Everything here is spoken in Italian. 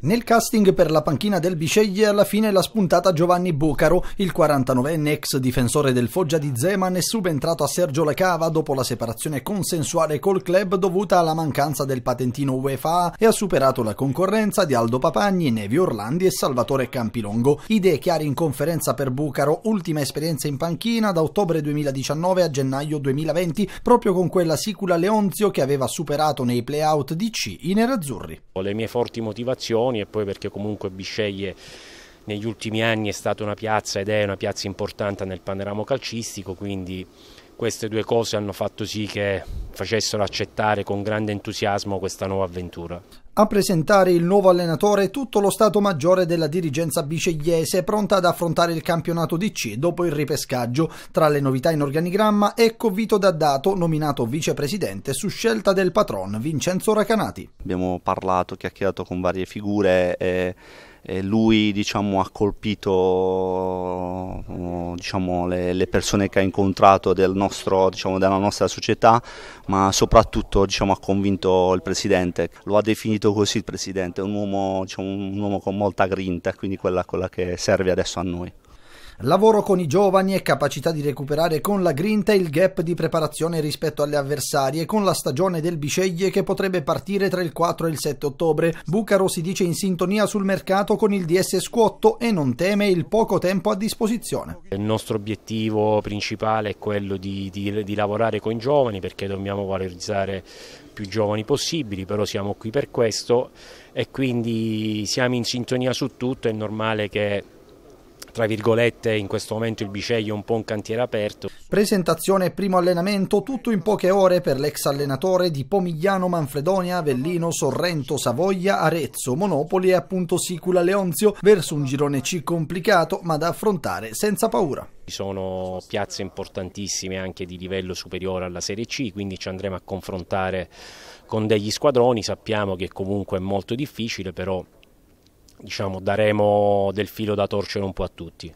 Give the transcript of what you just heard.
Nel casting per la panchina del Bisceglie alla fine l'ha spuntata Giovanni Bucaro, il 49enne ex difensore del Foggia di Zeman e subentrato a Sergio Lecava dopo la separazione consensuale col club dovuta alla mancanza del patentino UEFA e ha superato la concorrenza di Aldo Papagni, Nevi Orlandi e Salvatore Campilongo. Idee chiare in conferenza per Bucaro, ultima esperienza in panchina da ottobre 2019 a gennaio 2020, proprio con quella sicula Leonzio che aveva superato nei playout di C i nerazzurri. Le mie forti motivazioni motivazioni e poi perché comunque Bisceglie negli ultimi anni è stata una piazza ed è una piazza importante nel panorama calcistico, quindi queste due cose hanno fatto sì che facessero accettare con grande entusiasmo questa nuova avventura. A presentare il nuovo allenatore tutto lo Stato Maggiore della dirigenza bicegliese pronta ad affrontare il campionato di C dopo il ripescaggio. Tra le novità in organigramma ecco Vito Daddato nominato vicepresidente su scelta del patron Vincenzo Racanati. Abbiamo parlato, chiacchierato con varie figure e eh, lui diciamo, ha colpito diciamo, le, le, persone che ha incontrato del nostro, diciamo, della nostra società, ma soprattutto diciamo, ha convinto il Presidente. Lo ha definito così il Presidente, un uomo, diciamo, un uomo con molta grinta, quindi quella, quella che serve adesso a noi. Lavoro con i giovani e capacità di recuperare con la grinta il gap di preparazione rispetto alle avversarie con la stagione del Bisceglie che potrebbe partire tra il 4 e il 7 ottobre. Bucaro si dice in sintonia sul mercato con il DS Scuotto e non teme il poco tempo a disposizione. Il nostro obiettivo principale è quello di, di, di lavorare con i giovani perché dobbiamo valorizzare più giovani possibili, però siamo qui per questo e quindi siamo in sintonia su tutto, è normale che tra virgolette in questo momento il Biceglio è un po' un cantiere aperto. Presentazione e primo allenamento tutto in poche ore per l'ex allenatore di Pomigliano, Manfredonia, Avellino, Sorrento, Savoia, Arezzo, Monopoli e appunto Sicula Leonzio verso un girone C complicato ma da affrontare senza paura. Ci sono piazze importantissime anche di livello superiore alla Serie C, quindi ci andremo a confrontare con degli squadroni, sappiamo che comunque è molto difficile, però diciamo, daremo del filo da torcere un po' a tutti.